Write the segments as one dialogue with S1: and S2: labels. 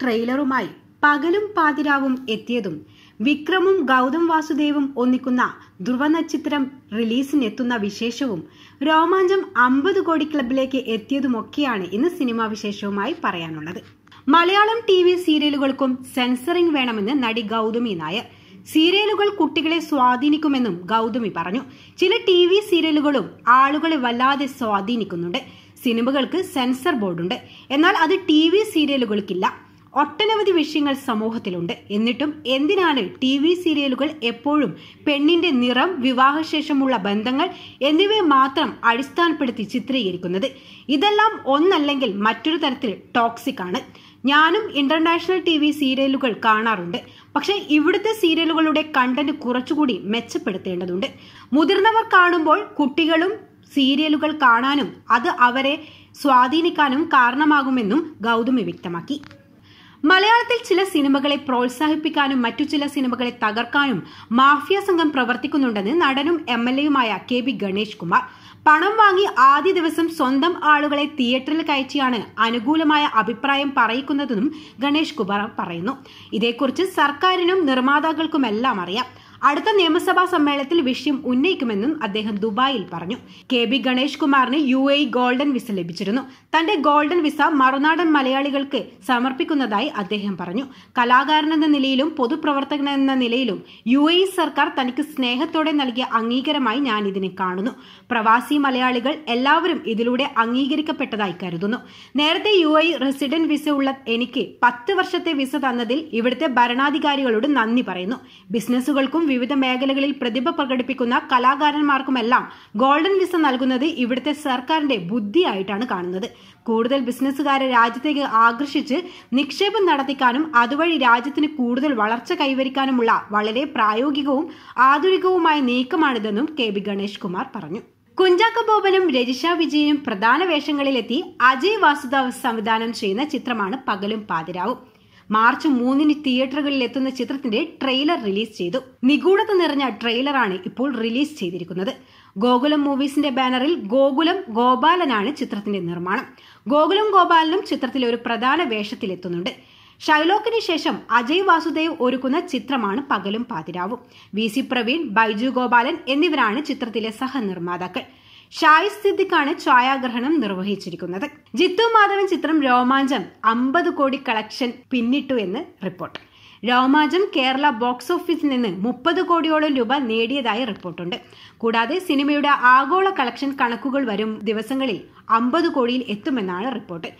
S1: ട്രെയിലറുമായി പകലും പാതിരാവും എത്തിയതും വിക്രമും ഗൗതം വാസുദേവും ഒന്നിക്കുന്ന ധ്രുവന ചിത്രം റിലീസിനെത്തുന്ന വിശേഷവും രോമാഞ്ചം അമ്പത് കോടി ക്ലബിലേക്ക് എത്തിയതുമൊക്കെയാണ് ഇന്ന് സിനിമാ വിശേഷവുമായി പറയാനുള്ളത് മലയാളം ടി വി സീരിയലുകൾക്കും സെൻസറിംഗ് വേണമെന്ന് നടി ഗൗതമി നായർ സീരിയലുകൾ കുട്ടികളെ സ്വാധീനിക്കുമെന്നും ഗൗതമി പറഞ്ഞു ചില ടി വി സീരിയലുകളും ആളുകളെ വല്ലാതെ സ്വാധീനിക്കുന്നുണ്ട് സിനിമകൾക്ക് സെൻസർ ബോർഡുണ്ട് എന്നാൽ അത് ടി വി സീരിയലുകൾക്കില്ല ഒട്ടനവധി വിഷയങ്ങൾ സമൂഹത്തിലുണ്ട് എന്നിട്ടും എന്തിനാണ് ടി വി സീരിയലുകൾ എപ്പോഴും പെണ്ണിന്റെ നിറം വിവാഹശേഷമുള്ള ബന്ധങ്ങൾ എന്നിവയെ മാത്രം അടിസ്ഥാനപ്പെടുത്തി ചിത്രീകരിക്കുന്നത് ഇതെല്ലാം ഒന്നല്ലെങ്കിൽ മറ്റൊരു തരത്തിൽ ടോക്സിക് ആണ് ഞാനും ഇന്റർനാഷണൽ ടി വി സീരിയലുകൾ കാണാറുണ്ട് പക്ഷേ ഇവിടുത്തെ സീരിയലുകളുടെ കണ്ടന്റ് കുറച്ചുകൂടി മെച്ചപ്പെടുത്തേണ്ടതുണ്ട് മുതിർന്നവർ കാണുമ്പോൾ കുട്ടികളും സീരിയലുകൾ കാണാനും അത് അവരെ സ്വാധീനിക്കാനും കാരണമാകുമെന്നും ഗൗതമി വ്യക്തമാക്കി മലയാളത്തിൽ ചില സിനിമകളെ പ്രോത്സാഹിപ്പിക്കാനും മറ്റു ചില സിനിമകളെ തകർക്കാനും മാഫിയ സംഘം പ്രവർത്തിക്കുന്നുണ്ടെന്ന് നടനും എം എൽ എയുമായ കെ ബി ഗണേഷ് കുമാർ പണം വാങ്ങി ആദ്യ ദിവസം സ്വന്തം ആളുകളെ തിയേറ്ററിൽ കയറ്റിയാണ് അനുകൂലമായ അഭിപ്രായം പറയിക്കുന്നതെന്നും ഗണേഷ് കുമാർ പറയുന്നു ഇതേക്കുറിച്ച് സർക്കാരിനും നിർമ്മാതാക്കൾക്കുമെല്ലാം അറിയാം അടുത്ത നിയമസഭാ സമ്മേളനത്തിൽ വിഷയം ഉന്നയിക്കുമെന്നും അദ്ദേഹം ദുബായിൽ പറഞ്ഞു കെ ബി ഗണേഷ് കുമാറിന് യു എ ഗോൾഡൻ വിസ ലഭിച്ചിരുന്നു തന്റെ ഗോൾഡൻ വിസ മറുനാടൻ മലയാളികൾക്ക് സമർപ്പിക്കുന്നതായി അദ്ദേഹം പറഞ്ഞു കലാകാരൻ എന്ന നിലയിലും പൊതുപ്രവർത്തകൻ എന്ന നിലയിലും യു എ സർക്കാർ തനിക്ക് സ്നേഹത്തോടെ നൽകിയ അംഗീകാരമായി ഞാൻ ഇതിനെ കാണുന്നു പ്രവാസി മലയാളികൾ എല്ലാവരും ഇതിലൂടെ അംഗീകരിക്കപ്പെട്ടതായി കരുതുന്നു നേരത്തെ യു എ റെസിഡന്റ് വിസ ഉള്ള എനിക്ക് പത്ത് വർഷത്തെ വിസ തന്നതിൽ ഇവിടുത്തെ ഭരണാധികാരികളോട് നന്ദി പറയുന്നു ബിസിനസ്സുകൾക്കും വിവിധ മേഖലകളിൽ പ്രതിഭ പ്രകടിപ്പിക്കുന്ന കലാകാരന്മാർക്കുമെല്ലാം ഗോൾഡൻ വിസ നൽകുന്നത് ഇവിടുത്തെ സർക്കാരിന്റെ ബുദ്ധിയായിട്ടാണ് കാണുന്നത് കൂടുതൽ ബിസിനസ്സുകാരെ രാജ്യത്തേക്ക് ആകർഷിച്ച് നിക്ഷേപം നടത്തിക്കാനും അതുവഴി രാജ്യത്തിന് കൂടുതൽ വളർച്ച കൈവരിക്കാനുമുള്ള വളരെ പ്രായോഗികവും ആധുനികവുമായ നീക്കമാണിതെന്നും കെ ബി ഗണേഷ് കുമാർ പറഞ്ഞു കുഞ്ചാക്ക ബോബനും രജിഷ വിജയനും പ്രധാന വേഷങ്ങളിലെത്തി അജയ് വാസുദേവ് സംവിധാനം ചെയ്യുന്ന ചിത്രമാണ് പകലും പാതിരാവും മാർച്ച് മൂന്നിന് തിയേറ്ററുകളിൽ എത്തുന്ന ചിത്രത്തിന്റെ ട്രെയിലർ റിലീസ് ചെയ്തു നിഗൂഢത നിറഞ്ഞ ട്രെയിലറാണ് ഇപ്പോൾ റിലീസ് ചെയ്തിരിക്കുന്നത് ഗോകുലം മൂവീസിന്റെ ബാനറിൽ ഗോകുലം ഗോപാലനാണ് ചിത്രത്തിന്റെ നിർമ്മാണം ഗോകുലം ഗോപാലനും ചിത്രത്തിലെ ഒരു പ്രധാന വേഷത്തിലെത്തുന്നുണ്ട് ഷൈലോക്കിന് ശേഷം അജയ് വാസുദേവ് ഒരുക്കുന്ന ചിത്രമാണ് പകലും പാതിരാവും വി സി പ്രവീൺ ബൈജു ഗോപാലൻ എന്നിവരാണ് ചിത്രത്തിലെ സഹനിർമ്മാതാക്കൾ ഷായ് സിദ്ദിഖാണ് ഛായാഗ്രഹണം നിർവഹിച്ചിരിക്കുന്നത് ജിത്തു മാധവൻ ചിത്രം രോമാഞ്ചം അമ്പത് കോടി കളക്ഷൻ പിന്നിട്ടു എന്ന് റിപ്പോർട്ട് രോമാഞ്ചം കേരള ബോക്സ് ഓഫീസിൽ നിന്ന് മുപ്പത് കോടിയോളം രൂപ നേടിയതായി റിപ്പോർട്ടുണ്ട് കൂടാതെ സിനിമയുടെ ആഗോള കളക്ഷൻ കണക്കുകൾ വരും ദിവസങ്ങളിൽ അമ്പത് കോടിയിൽ എത്തുമെന്നാണ് റിപ്പോർട്ട്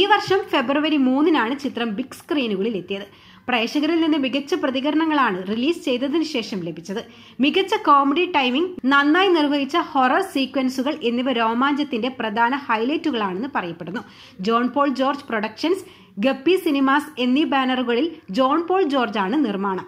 S1: ഈ വർഷം ഫെബ്രുവരി മൂന്നിനാണ് ചിത്രം ബിഗ് സ്ക്രീനുകളിൽ എത്തിയത് പ്രേക്ഷകരിൽ നിന്ന് മികച്ച പ്രതികരണങ്ങളാണ് റിലീസ് ചെയ്തതിനു ശേഷം ലഭിച്ചത് മികച്ച കോമഡി ടൈമിംഗ് നന്നായി നിർവഹിച്ച ഹൊറർ സീക്വൻസുകൾ എന്നിവ രോമാഞ്ചത്തിന്റെ പ്രധാന ഹൈലൈറ്റുകളാണെന്ന് പറയപ്പെടുന്നു ജോൺ പോൾ ജോർജ് പ്രൊഡക്ഷൻസ് ഗപ്പി സിനിമാസ് എന്നീ ബാനറുകളിൽ ജോൺ പോൾ ജോർജ് ആണ് നിർമ്മാണം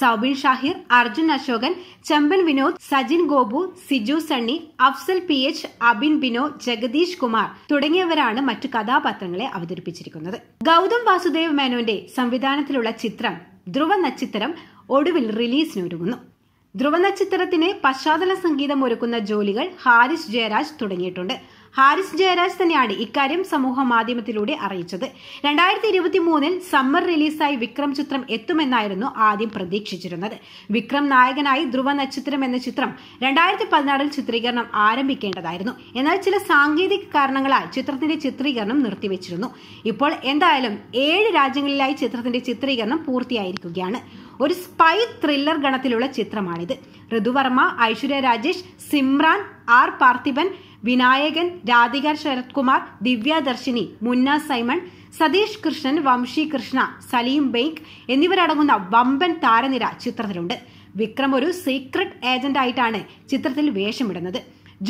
S1: സൌബിൻ ഷാഹിർ അർജുൻ അശോകൻ ചെമ്പൻ വിനോദ് സജിൻ ഗോപു സിജു സണ്ണി അഫ്സൽ പി എച്ച് അബിൻ ബിനോ ജഗദീഷ് കുമാർ തുടങ്ങിയവരാണ് മറ്റു കഥാപാത്രങ്ങളെ അവതരിപ്പിച്ചിരിക്കുന്നത് ഗൗതം വാസുദേവ് മേനോന്റെ സംവിധാനത്തിലുള്ള ചിത്രം ധ്രുവ നക്ഷത്രം ഒടുവിൽ റിലീസിനൊരുങ്ങുന്നു ധ്രുവ നക്ഷത്രത്തിന് പശ്ചാത്തല സംഗീതം ഒരുക്കുന്ന ജോലികൾ ഹാരിസ് ജയരാജ് തുടങ്ങിയിട്ടുണ്ട് ഹാരിസ് ജയരാജ് തന്നെയാണ് ഇക്കാര്യം സമൂഹ മാധ്യമത്തിലൂടെ അറിയിച്ചത് രണ്ടായിരത്തി ഇരുപത്തി മൂന്നിൽ സമ്മർ റിലീസായി വിക്രം ചിത്രം എത്തുമെന്നായിരുന്നു ആദ്യം പ്രതീക്ഷിച്ചിരുന്നത് വിക്രം നായകനായി ധ്രുവ നക്ഷത്രം എന്ന ചിത്രം രണ്ടായിരത്തി പതിനാറിൽ ചിത്രീകരണം ആരംഭിക്കേണ്ടതായിരുന്നു എന്നാൽ ചില സാങ്കേതിക കാരണങ്ങളാൽ ചിത്രത്തിന്റെ ചിത്രീകരണം നിർത്തിവെച്ചിരുന്നു ഇപ്പോൾ എന്തായാലും ഏഴ് രാജ്യങ്ങളിലായി ചിത്രത്തിന്റെ ചിത്രീകരണം പൂർത്തിയായിരിക്കുകയാണ് ഒരു സ്പൈ ത്രില്ലർ ഗണത്തിലുള്ള ചിത്രമാണിത് ഋതുവർമ്മ ഐശ്വര്യ രാജേഷ് സിമ്രാൻ ആർ പാർത്ഥിപൻ വിനായകൻ രാധിക ശരത്കുമാർ ദിവ്യദർശിനി മുന്ന സൈമൺ സതീഷ് കൃഷ്ണൻ വംശി കൃഷ്ണ സലീം ബെയ്ക് എന്നിവരടങ്ങുന്ന വമ്പൻ താരനിര ചിത്രത്തിലുണ്ട് വിക്രം ഒരു സീക്രട്ട് ഏജന്റ് ആയിട്ടാണ് ചിത്രത്തിൽ വേഷമിടുന്നത്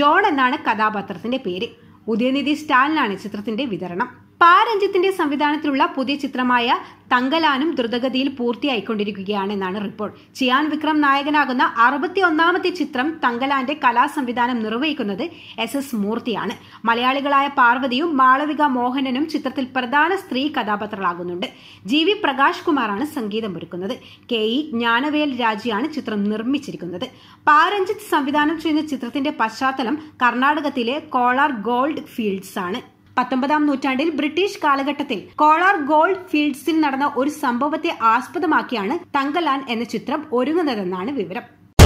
S1: ജോൺ എന്നാണ് കഥാപാത്രത്തിന്റെ പേര് ഉദയനിധി സ്റ്റാലിനാണ് ചിത്രത്തിന്റെ വിതരണം പാ രഞ്ജിത്തിന്റെ സംവിധാനത്തിലുള്ള പുതിയ ചിത്രമായ തങ്കലാനും ദ്രുതഗതിയിൽ പൂർത്തിയായിക്കൊണ്ടിരിക്കുകയാണെന്നാണ് റിപ്പോർട്ട് ചിയാൻ വിക്രം നായകനാകുന്ന അറുപത്തി ഒന്നാമത്തെ ചിത്രം തങ്കലാന്റെ കലാ സംവിധാനം നിർവഹിക്കുന്നത് എസ് എസ് മൂർത്തിയാണ് മലയാളികളായ പാർവതിയും മാളവിക മോഹനനും ചിത്രത്തിൽ പ്രധാന സ്ത്രീ കഥാപാത്രങ്ങളാകുന്നുണ്ട് ജി വി പ്രകാശ് കുമാറാണ് സംഗീതമൊരുക്കുന്നത് കെ ഇ ജ്ഞാനവേൽ രാജിയാണ് ചിത്രം നിർമ്മിച്ചിരിക്കുന്നത് പാരഞ്ജിത്ത് സംവിധാനം ചെയ്യുന്ന ചിത്രത്തിന്റെ പശ്ചാത്തലം കർണാടകത്തിലെ കോളാർ ഗോൾഡ് ഫീൽഡ്സ് ആണ് പത്തൊമ്പതാം നൂറ്റാണ്ടിൽ ബ്രിട്ടീഷ് കാലഘട്ടത്തിൽ കോളാർ ഗോൾഡ് ഫീൽഡ്സിൽ നടന്ന ഒരു സംഭവത്തെ ആസ്പദമാക്കിയാണ് തങ്കലാൻ എന്ന ചിത്രം ഒരുങ്ങുന്നതെന്നാണ് വിവരം